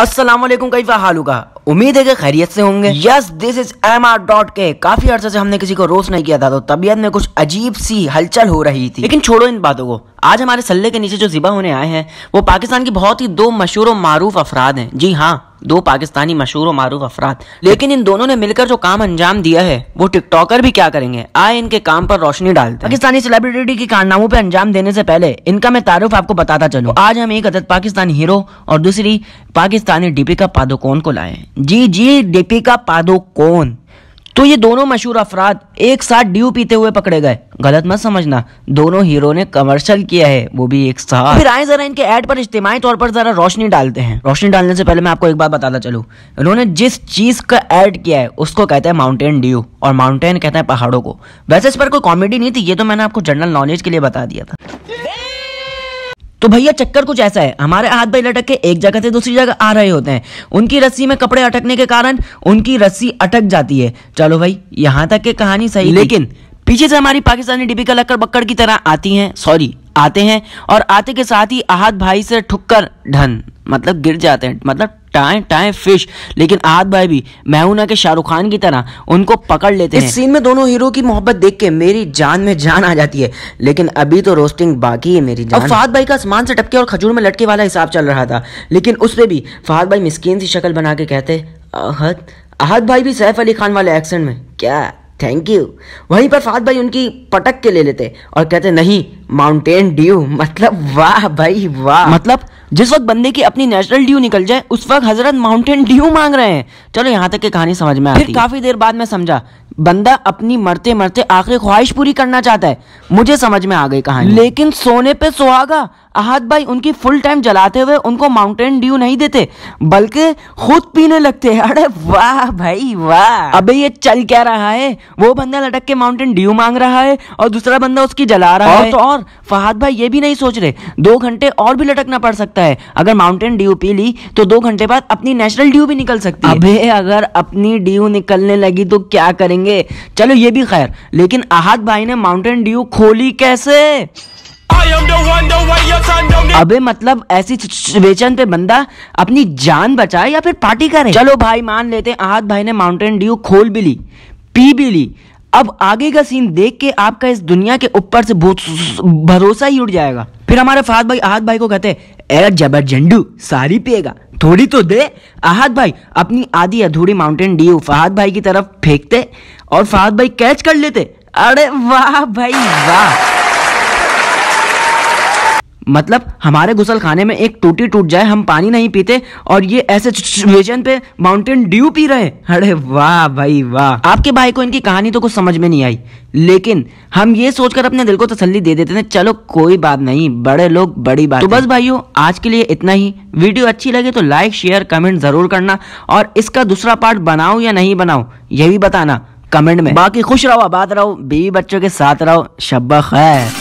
असलम कई हाल का उम्मीद है कि खैरियत से होंगे yes this is M R dot K काफी अरसे से हमने किसी को रोस्ट नहीं किया था तो तबीयत में कुछ अजीब सी हलचल हो रही थी लेकिन छोड़ो इन बातों को आज हमारे सल्ले के नीचे जो जिबा होने आए हैं वो पाकिस्तान की बहुत ही दो मशहूर और मारूफ अफराद हैं जी हाँ दो पाकिस्तानी मशहूर और मारूफ अफराद लेकिन इन दोनों ने मिलकर जो काम अंजाम दिया है वो टिकटॉकर भी क्या करेंगे आए इनके काम पर रोशनी डालते पाकिस्तानी सेलिब्रिटी के कारनामों पर अंजाम देने से पहले इनका मैं तारुफ आपको बताता चलू आज हम एक अदद पाकिस्तानी हीरो और दूसरी पाकिस्तानी दीपिका पादुकोन को लाए जी जी दीपिका पादुकोन तो ये दोनों मशहूर अफराद एक साथ ड्यू पीते हुए पकड़े गए गलत मत समझना दोनों हीरो ने कमर्शियल किया है वो भी एक साथ फिर आए जरा इनके एड पर इज्तिमाही तौर पर जरा रोशनी डालते हैं रोशनी डालने से पहले मैं आपको एक बात बताता चलू इन्होंने जिस चीज का एड किया है उसको कहते हैं माउंटेन ड्यू और माउंटेन कहते हैं पहाड़ों को वैसे इस पर कोई कॉमेडी नहीं थी ये तो मैंने आपको जनरल नॉलेज के लिए बता दिया था तो भैया चक्कर कुछ ऐसा है हमारे हाथ भाई लटक के एक जगह से दूसरी जगह आ रहे होते हैं उनकी रस्सी में कपड़े अटकने के कारण उनकी रस्सी अटक जाती है चलो भाई यहाँ तक की कहानी सही लेकिन पीछे से हमारी पाकिस्तानी डिपिका लक्कर बक्कर की तरह आती हैं सॉरी आते हैं और आते के साथ ही आहत भाई से ठुककर ढन मतलब गिर जाते हैं मतलब टाए टाए फिश लेकिन आद भाई भी मैहूना के शाहरुख खान की तरह उनको पकड़ लेते इस हैं इस सीन में दोनों हीरो की मोहब्बत देख के मेरी जान में जान आ जाती है लेकिन अभी तो रोस्टिंग बाकी है मेरी जान अब फहद भाई का आसमान से टपके और खजूर में लटके वाला हिसाब चल रहा था लेकिन उस पर भी फहद भाई मिस्किन सी शक्ल बना के कहते आहद आहद भाई भी सैफ अली खान वाले एक्सेंट में क्या थैंक यू वहीं पर फाद भाई उनकी पटक के ले लेते और कहते नहीं माउंटेन ड्यू मतलब वाह भाई वाह मतलब जिस वक्त बंदे की अपनी नेचुरल ड्यू निकल जाए उस वक्त हजरत माउंटेन ड्यू मांग रहे हैं चलो यहाँ तक की कहानी समझ में आती फिर काफी देर बाद में समझा बंदा अपनी मरते मरते आखिरी ख्वाहिश पूरी करना चाहता है मुझे समझ में आ गई कहानी लेकिन सोने पे सुहागा आहद भाई उनकी फुल टाइम जलाते हुए उनको माउंटेन ड्यू नहीं देते बल्कि खुद पीने लगते हैं अरे वाह भाई वाह अबे ये चल क्या रहा है वो बंदा लटक के माउंटेन ड्यू मांग रहा है और दूसरा बंदा उसकी जला रहा और है तो और फहाद भाई ये भी नहीं सोच रहे दो घंटे और भी लटकना पड़ सकता है अगर माउंटेन ड्यू पी ली तो दो घंटे बाद अपनी नेचुरल ड्यू भी निकल सकती है अबे अगर अपनी ड्यू निकलने लगी तो क्या करेंगे जाएंगे चलो ये भी खैर लेकिन आहत भाई ने माउंटेन ड्यू खोली कैसे अबे मतलब ऐसी सिचुएशन पे बंदा अपनी जान बचाए या फिर पार्टी करे चलो भाई मान लेते हैं आहद भाई ने माउंटेन ड्यू खोल भी ली पी भी ली अब आगे का सीन देख के आपका इस दुनिया के ऊपर से भरोसा ही उड़ जाएगा फिर हमारे फाद भाई आहत भाई को कहते हैं जबर झंडू सारी पिएगा थोड़ी तो दे आहद भाई अपनी आधी अधूरी माउंटेन डी फहाद भाई की तरफ फेंकते और फहाद भाई कैच कर लेते अरे वाह भाई वाह मतलब हमारे घुसल खाने में एक टूटी टूट जाए हम पानी नहीं पीते और ये ऐसे सिचुएशन पे माउंटेन ड्यू पी रहे अरे वाह भाई वाह आपके भाई को इनकी कहानी तो कुछ समझ में नहीं आई लेकिन हम ये सोचकर अपने दिल को तसल्ली दे देते थे चलो कोई बात नहीं बड़े लोग बड़ी बात तो बस भाइयों आज के लिए इतना ही वीडियो अच्छी लगे तो लाइक शेयर कमेंट जरूर करना और इसका दूसरा पार्ट बनाओ या नहीं बनाओ ये भी बताना कमेंट में बाकी खुश रहो आबाद रहो बीवी बच्चों के साथ रहो शब्बा खैर